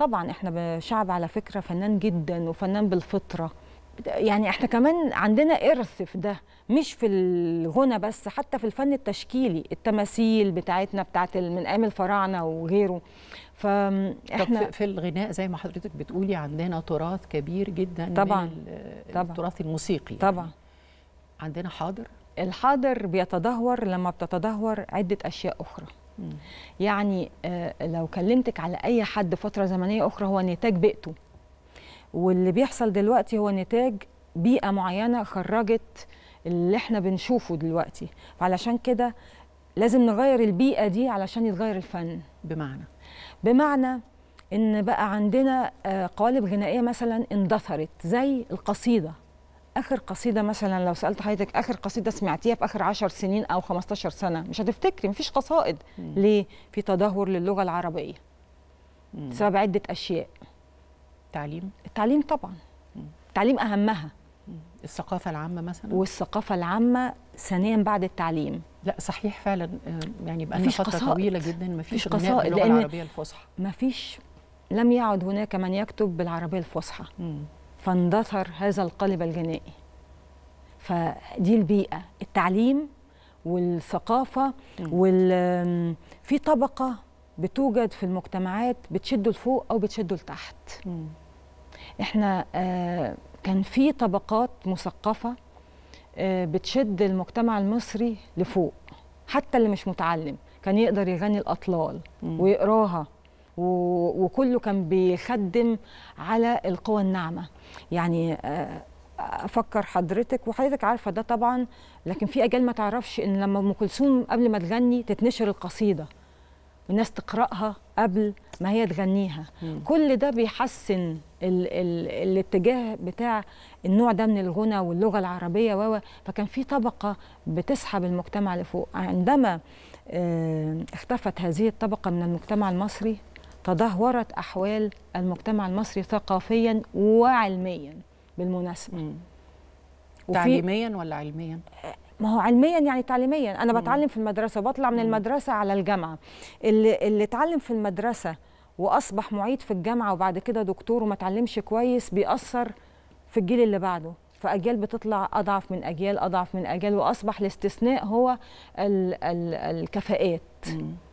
طبعا احنا شعب على فكره فنان جدا وفنان بالفطره يعني احنا كمان عندنا ارث في ده مش في الغنى بس حتى في الفن التشكيلي التماثيل بتاعتنا بتاعت من ايام الفراعنه وغيره فاحنا طب في الغناء زي ما حضرتك بتقولي عندنا تراث كبير جدا طبعا من طبعا التراث الموسيقي يعني. طبعا يعني. عندنا حاضر الحاضر بيتدهور لما بتتدهور عده اشياء اخرى يعني آه، لو كلمتك على أي حد فترة زمنية أخرى هو نتاج بيئته واللي بيحصل دلوقتي هو نتاج بيئة معينة خرجت اللي احنا بنشوفه دلوقتي فعلشان كده لازم نغير البيئة دي علشان يتغير الفن بمعنى بمعنى ان بقى عندنا آه، قوالب غنائيه مثلا اندثرت زي القصيده اخر قصيده مثلا لو سالت حضرتك اخر قصيده سمعتيها في اخر 10 سنين او 15 سنه مش هتفتكري مفيش قصائد مم. ليه في تدهور للغه العربيه بسبب عده اشياء التعليم التعليم طبعا مم. التعليم اهمها مم. الثقافه العامه مثلا والثقافه العامه ثانيا بعد التعليم لا صحيح فعلا آه، يعني بقى فتره قصائد. طويله جدا مفيش قصائد باللغه العربيه الفصحى مفيش لم يعد هناك من يكتب بالعربيه الفصحى فاندثر هذا القالب الجنائي فدي البيئة التعليم والثقافة وال في طبقة بتوجد في المجتمعات بتشدوا لفوق أو بتشدوا لتحت م. احنا آه كان في طبقات مثقفة آه بتشد المجتمع المصري لفوق حتى اللي مش متعلم كان يقدر يغني الأطلال م. ويقراها وكله كان بيخدم على القوى الناعمه يعني آه، افكر حضرتك وحضرتك عارفه ده طبعا لكن في اجيال ما تعرفش ان لما ام كلثوم قبل ما تغني تتنشر القصيده والناس تقراها قبل ما هي تغنيها مم. كل ده بيحسن الـ الـ الاتجاه بتاع النوع ده من الغنى واللغه العربيه و فكان في طبقه بتسحب المجتمع لفوق عندما آه، اختفت هذه الطبقه من المجتمع المصري تدهورت احوال المجتمع المصري ثقافيا وعلميا بالمناسبه تعليميا ولا علميا ما هو علميا يعني تعليميا انا بتعلم في المدرسه وبطلع من المدرسه على الجامعه اللي اللي اتعلم في المدرسه واصبح معيد في الجامعه وبعد كده دكتور وما اتعلمش كويس بيأثر في الجيل اللي بعده فاجيال بتطلع اضعف من اجيال اضعف من اجيال واصبح الاستثناء هو ال ال الكفاءات